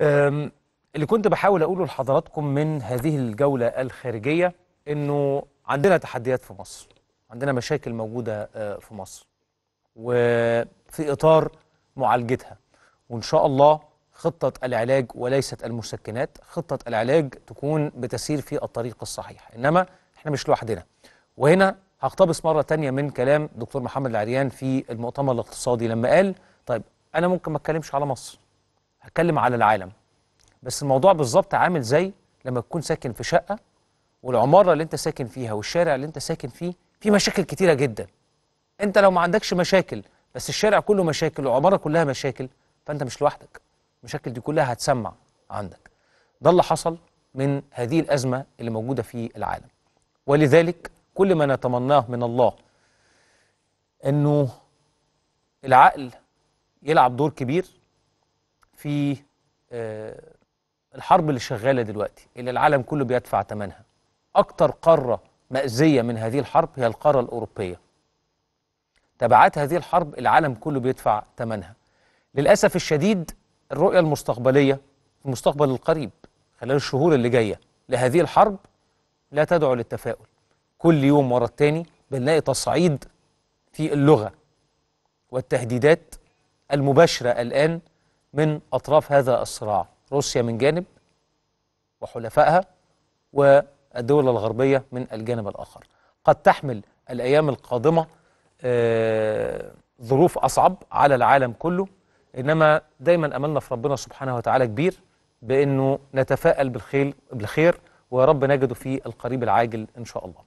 اللي كنت بحاول اقوله لحضراتكم من هذه الجوله الخارجيه انه عندنا تحديات في مصر عندنا مشاكل موجوده آه، في مصر وفي اطار معالجتها وان شاء الله خطه العلاج وليست المسكنات خطه العلاج تكون بتسير في الطريق الصحيح انما احنا مش لوحدنا وهنا هقتبس مره تانية من كلام دكتور محمد العريان في المؤتمر الاقتصادي لما قال طيب انا ممكن ما اتكلمش على مصر هتكلم على العالم بس الموضوع بالظبط عامل زي لما تكون ساكن في شقه والعماره اللي انت ساكن فيها والشارع اللي انت ساكن فيه في مشاكل كتيره جدا انت لو ما عندكش مشاكل بس الشارع كله مشاكل والعماره كلها مشاكل فانت مش لوحدك المشاكل دي كلها هتسمع عندك ده اللي حصل من هذه الازمه اللي موجوده في العالم ولذلك كل ما نتمناه من الله انه العقل يلعب دور كبير في آه، الحرب اللي شغالة دلوقتي اللي العالم كله بيدفع ثمنها أكتر قارة مأزية من هذه الحرب هي القارة الأوروبية تبعات هذه الحرب العالم كله بيدفع ثمنها للأسف الشديد الرؤية المستقبلية المستقبل القريب خلال الشهور اللي جاية لهذه الحرب لا تدعو للتفاؤل كل يوم ورا التاني بنلاقي تصعيد في اللغة والتهديدات المباشرة الآن من أطراف هذا الصراع روسيا من جانب وحلفائها والدول الغربية من الجانب الآخر قد تحمل الأيام القادمة آه، ظروف أصعب على العالم كله إنما دايما أملنا في ربنا سبحانه وتعالى كبير بأنه نتفائل بالخير, ويا رب نجده في القريب العاجل إن شاء الله